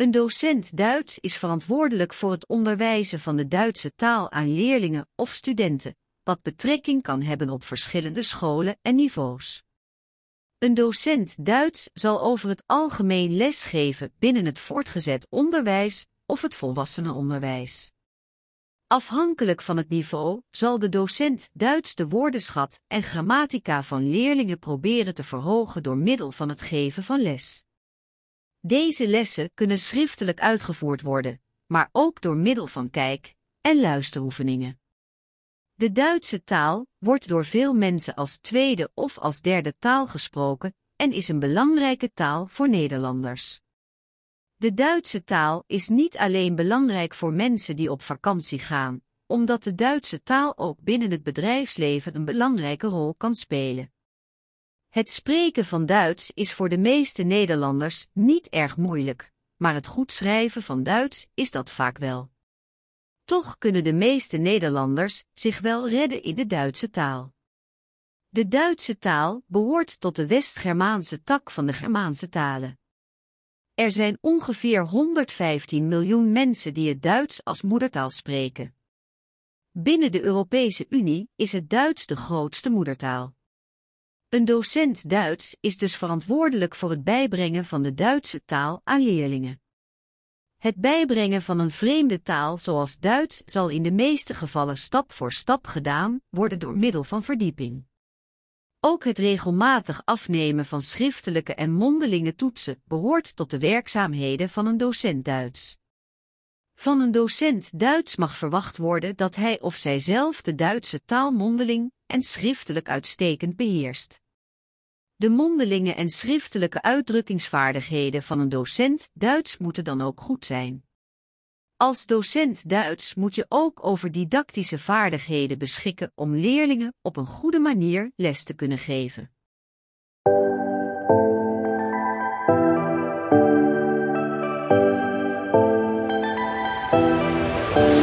Een docent Duits is verantwoordelijk voor het onderwijzen van de Duitse taal aan leerlingen of studenten, wat betrekking kan hebben op verschillende scholen en niveaus. Een docent Duits zal over het algemeen lesgeven binnen het voortgezet onderwijs of het volwassenenonderwijs. Afhankelijk van het niveau zal de docent Duits de woordenschat en grammatica van leerlingen proberen te verhogen door middel van het geven van les. Deze lessen kunnen schriftelijk uitgevoerd worden, maar ook door middel van kijk- en luisteroefeningen. De Duitse taal wordt door veel mensen als tweede of als derde taal gesproken en is een belangrijke taal voor Nederlanders. De Duitse taal is niet alleen belangrijk voor mensen die op vakantie gaan, omdat de Duitse taal ook binnen het bedrijfsleven een belangrijke rol kan spelen. Het spreken van Duits is voor de meeste Nederlanders niet erg moeilijk, maar het goed schrijven van Duits is dat vaak wel. Toch kunnen de meeste Nederlanders zich wel redden in de Duitse taal. De Duitse taal behoort tot de West-Germaanse tak van de Germaanse talen. Er zijn ongeveer 115 miljoen mensen die het Duits als moedertaal spreken. Binnen de Europese Unie is het Duits de grootste moedertaal. Een docent Duits is dus verantwoordelijk voor het bijbrengen van de Duitse taal aan leerlingen. Het bijbrengen van een vreemde taal zoals Duits zal in de meeste gevallen stap voor stap gedaan worden door middel van verdieping. Ook het regelmatig afnemen van schriftelijke en mondelinge toetsen behoort tot de werkzaamheden van een docent Duits. Van een docent Duits mag verwacht worden dat hij of zij zelf de Duitse taal mondeling en schriftelijk uitstekend beheerst. De mondelinge en schriftelijke uitdrukkingsvaardigheden van een docent Duits moeten dan ook goed zijn. Als docent Duits moet je ook over didactische vaardigheden beschikken om leerlingen op een goede manier les te kunnen geven. Thank you.